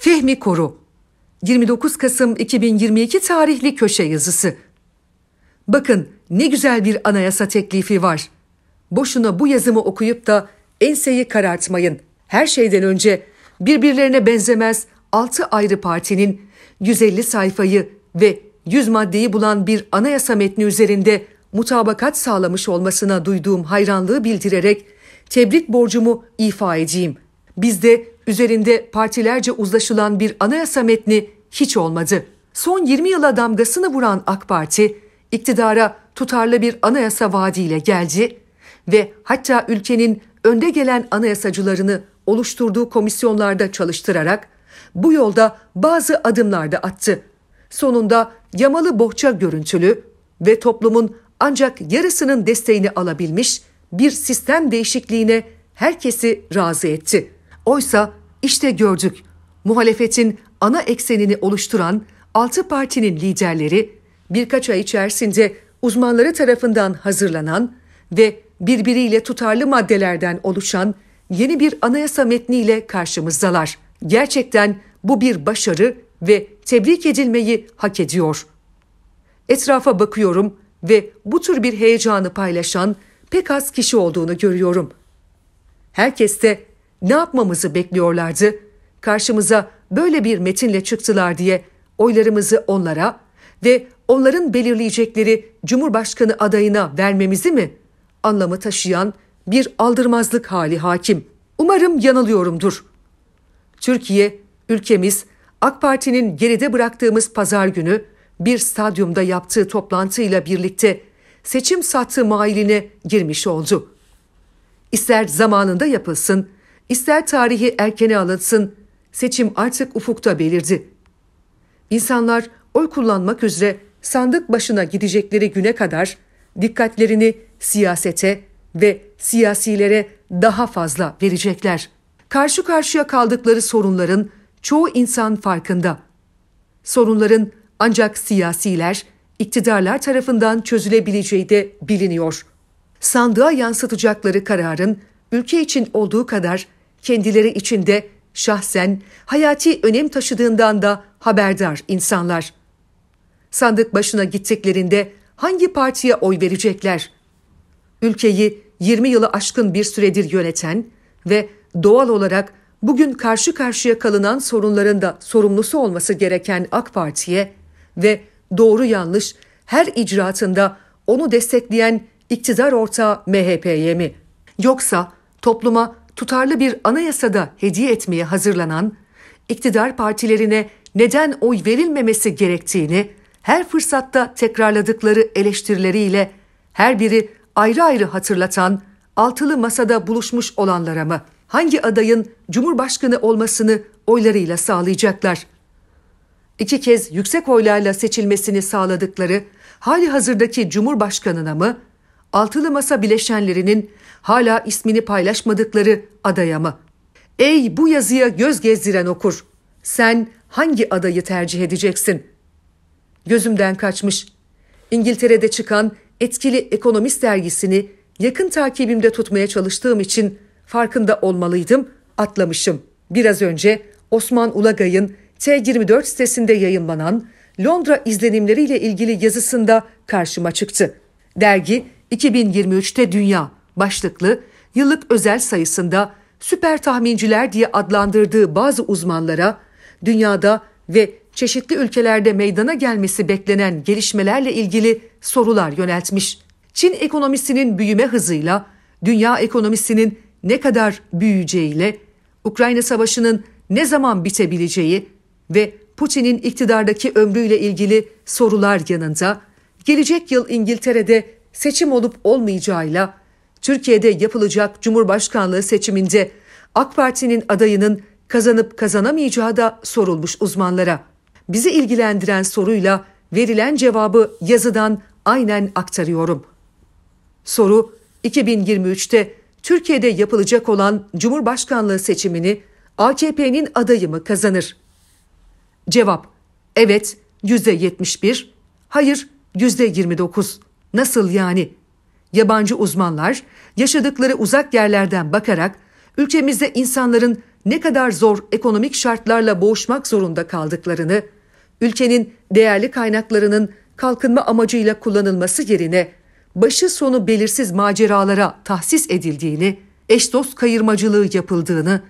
Fehmi Koru 29 Kasım 2022 tarihli köşe yazısı. Bakın ne güzel bir anayasa teklifi var. Boşuna bu yazımı okuyup da enseyi karartmayın. Her şeyden önce birbirlerine benzemez 6 ayrı partinin 150 sayfayı ve 100 maddeyi bulan bir anayasa metni üzerinde mutabakat sağlamış olmasına duyduğum hayranlığı bildirerek tebrik borcumu ifa edeyim. Biz de Üzerinde partilerce uzlaşılan bir anayasa metni hiç olmadı. Son 20 yıla damgasını vuran AK Parti iktidara tutarlı bir anayasa vaadiyle geldi ve hatta ülkenin önde gelen anayasacılarını oluşturduğu komisyonlarda çalıştırarak bu yolda bazı adımlar da attı. Sonunda yamalı bohça görüntülü ve toplumun ancak yarısının desteğini alabilmiş bir sistem değişikliğine herkesi razı etti. Oysa işte gördük. Muhalefetin ana eksenini oluşturan altı partinin liderleri birkaç ay içerisinde uzmanları tarafından hazırlanan ve birbiriyle tutarlı maddelerden oluşan yeni bir anayasa metniyle karşımızdalar. Gerçekten bu bir başarı ve tebrik edilmeyi hak ediyor. Etrafa bakıyorum ve bu tür bir heyecanı paylaşan pek az kişi olduğunu görüyorum. Herkes de. Ne yapmamızı bekliyorlardı? Karşımıza böyle bir metinle çıktılar diye oylarımızı onlara ve onların belirleyecekleri Cumhurbaşkanı adayına vermemizi mi? Anlamı taşıyan bir aldırmazlık hali hakim. Umarım yanılıyorumdur. Türkiye, ülkemiz AK Parti'nin geride bıraktığımız pazar günü bir stadyumda yaptığı toplantıyla birlikte seçim sattığı mailine girmiş oldu. İster zamanında yapılsın, İster tarihi erkene alınsın, seçim artık ufukta belirdi. İnsanlar oy kullanmak üzere sandık başına gidecekleri güne kadar dikkatlerini siyasete ve siyasilere daha fazla verecekler. Karşı karşıya kaldıkları sorunların çoğu insan farkında. Sorunların ancak siyasiler, iktidarlar tarafından çözülebileceği de biliniyor. Sandığa yansıtacakları kararın ülke için olduğu kadar kendileri içinde şahsen hayati önem taşıdığından da haberdar insanlar. Sandık başına gittiklerinde hangi partiye oy verecekler? Ülkeyi 20 yılı aşkın bir süredir yöneten ve doğal olarak bugün karşı karşıya kalınan sorunların da sorumlusu olması gereken AK Parti'ye ve doğru yanlış her icraatında onu destekleyen iktidar ortağı MHP'ye mi? Yoksa topluma tutarlı bir anayasada hediye etmeye hazırlanan, iktidar partilerine neden oy verilmemesi gerektiğini her fırsatta tekrarladıkları eleştirileriyle her biri ayrı ayrı hatırlatan altılı masada buluşmuş olanlara mı hangi adayın cumhurbaşkanı olmasını oylarıyla sağlayacaklar? İki kez yüksek oylarla seçilmesini sağladıkları hali hazırdaki cumhurbaşkanına mı altılı masa bileşenlerinin hala ismini paylaşmadıkları adaya mı? Ey bu yazıya göz gezdiren okur, sen hangi adayı tercih edeceksin? Gözümden kaçmış. İngiltere'de çıkan etkili ekonomist dergisini yakın takibimde tutmaya çalıştığım için farkında olmalıydım, atlamışım. Biraz önce Osman Ulagay'ın T24 sitesinde yayınlanan Londra izlenimleriyle ilgili yazısında karşıma çıktı. Dergi 2023'te Dünya başlıklı yıllık özel sayısında süper tahminciler diye adlandırdığı bazı uzmanlara dünyada ve çeşitli ülkelerde meydana gelmesi beklenen gelişmelerle ilgili sorular yöneltmiş. Çin ekonomisinin büyüme hızıyla, dünya ekonomisinin ne kadar büyüyeceğiyle, Ukrayna Savaşı'nın ne zaman bitebileceği ve Putin'in iktidardaki ömrüyle ilgili sorular yanında gelecek yıl İngiltere'de seçim olup olmayacağıyla Türkiye'de yapılacak Cumhurbaşkanlığı seçiminde AK Parti'nin adayının kazanıp kazanamayacağı da sorulmuş uzmanlara. Bizi ilgilendiren soruyla verilen cevabı yazıdan aynen aktarıyorum. Soru 2023'te Türkiye'de yapılacak olan Cumhurbaşkanlığı seçimini AKP'nin adayı mı kazanır? Cevap: Evet %71, hayır %29. Nasıl yani? Yabancı uzmanlar yaşadıkları uzak yerlerden bakarak ülkemizde insanların ne kadar zor ekonomik şartlarla boğuşmak zorunda kaldıklarını, ülkenin değerli kaynaklarının kalkınma amacıyla kullanılması yerine başı sonu belirsiz maceralara tahsis edildiğini, eş dost kayırmacılığı yapıldığını,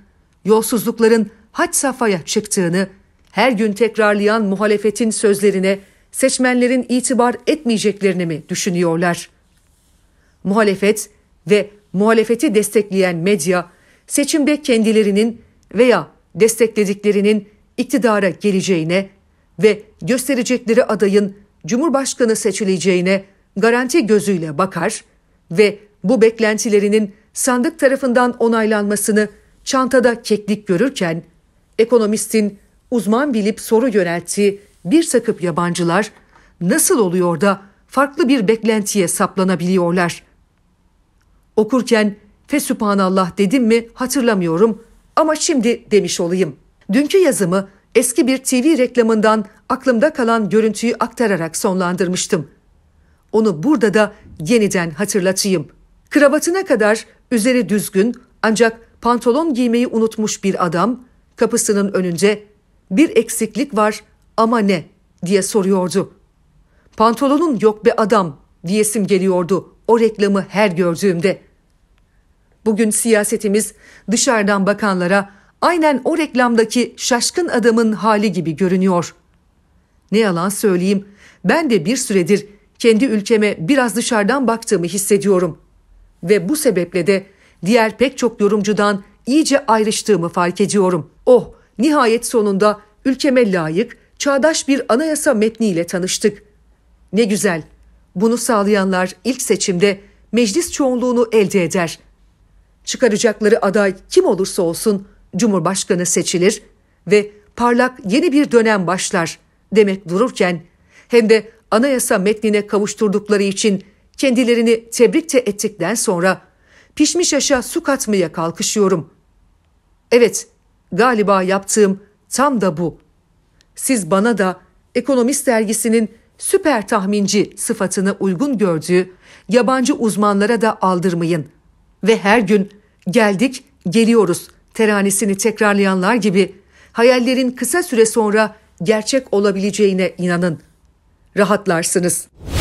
yolsuzlukların haç safhaya çıktığını, her gün tekrarlayan muhalefetin sözlerine seçmenlerin itibar etmeyeceklerini mi düşünüyorlar? Muhalefet ve muhalefeti destekleyen medya seçimde kendilerinin veya desteklediklerinin iktidara geleceğine ve gösterecekleri adayın Cumhurbaşkanı seçileceğine garanti gözüyle bakar ve bu beklentilerinin sandık tarafından onaylanmasını çantada keklik görürken ekonomistin uzman bilip soru yönelttiği bir takıp yabancılar nasıl oluyor da farklı bir beklentiye saplanabiliyorlar? Okurken Fesübhanallah dedim mi hatırlamıyorum ama şimdi demiş olayım. Dünkü yazımı eski bir TV reklamından aklımda kalan görüntüyü aktararak sonlandırmıştım. Onu burada da yeniden hatırlatayım. Kravatına kadar üzeri düzgün ancak pantolon giymeyi unutmuş bir adam kapısının önünde bir eksiklik var ama ne diye soruyordu. Pantolonun yok be adam diyesim geliyordu o reklamı her gördüğümde. Bugün siyasetimiz dışarıdan bakanlara aynen o reklamdaki şaşkın adamın hali gibi görünüyor. Ne yalan söyleyeyim ben de bir süredir kendi ülkeme biraz dışarıdan baktığımı hissediyorum. Ve bu sebeple de diğer pek çok yorumcudan iyice ayrıştığımı fark ediyorum. Oh, nihayet sonunda ülkeme layık, çağdaş bir anayasa metniyle tanıştık. Ne güzel. Bunu sağlayanlar ilk seçimde meclis çoğunluğunu elde eder. Çıkaracakları aday kim olursa olsun Cumhurbaşkanı seçilir ve parlak yeni bir dönem başlar demek dururken hem de anayasa metnine kavuşturdukları için kendilerini tebrik de ettikten sonra pişmiş aşa su katmaya kalkışıyorum. Evet, galiba yaptığım tam da bu siz bana da Ekonomist dergisinin süper tahminci sıfatını uygun gördüğü yabancı uzmanlara da aldırmayın. Ve her gün geldik, geliyoruz teranesini tekrarlayanlar gibi hayallerin kısa süre sonra gerçek olabileceğine inanın. Rahatlarsınız.''